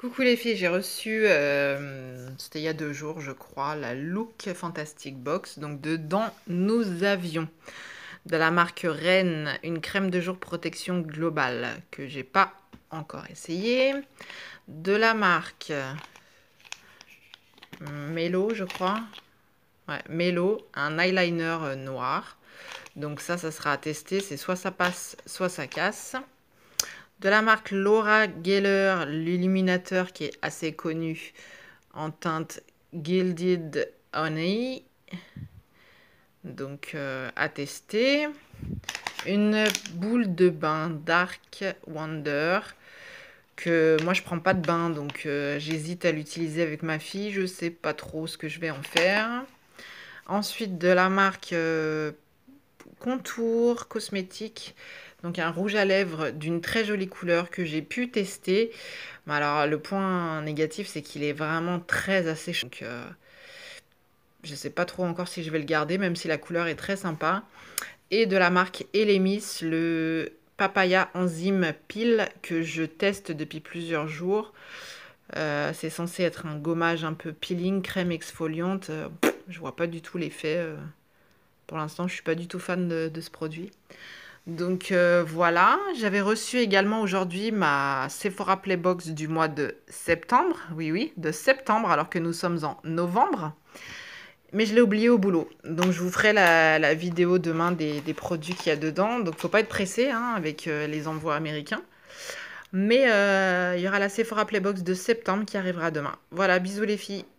Coucou les filles, j'ai reçu, euh, c'était il y a deux jours je crois, la Look Fantastic Box. Donc dedans, nous avions de la marque Rennes une crème de jour protection globale que j'ai pas encore essayé. De la marque Melo, je crois. Ouais, Melo, un eyeliner noir. Donc ça, ça sera à tester. C'est soit ça passe, soit ça casse de la marque Laura Geller, l'illuminateur qui est assez connu en teinte Gilded Honey. Donc euh, à tester. Une boule de bain Dark Wonder. Que moi je prends pas de bain donc euh, j'hésite à l'utiliser avec ma fille. Je sais pas trop ce que je vais en faire. Ensuite de la marque euh, contour cosmétique. Donc un rouge à lèvres d'une très jolie couleur que j'ai pu tester. Alors le point négatif c'est qu'il est vraiment très assez Donc je euh, je sais pas trop encore si je vais le garder même si la couleur est très sympa. Et de la marque Elemis le papaya enzyme peel que je teste depuis plusieurs jours. Euh, c'est censé être un gommage un peu peeling, crème exfoliante. Euh, je vois pas du tout l'effet. Pour l'instant, je ne suis pas du tout fan de, ce produit. Donc euh, voilà, j'avais reçu également aujourd'hui ma Sephora Playbox du mois de septembre. Oui, oui, de septembre, alors que nous sommes en novembre. Mais je l'ai oublié au boulot. Donc je vous ferai la, vidéo demain des, produits qu'il y a dedans. Donc faut pas être pressé hein, avec euh, les envois américains. Mais euh, il y aura la Sephora Playbox de septembre qui arrivera demain. Voilà, bisous les filles.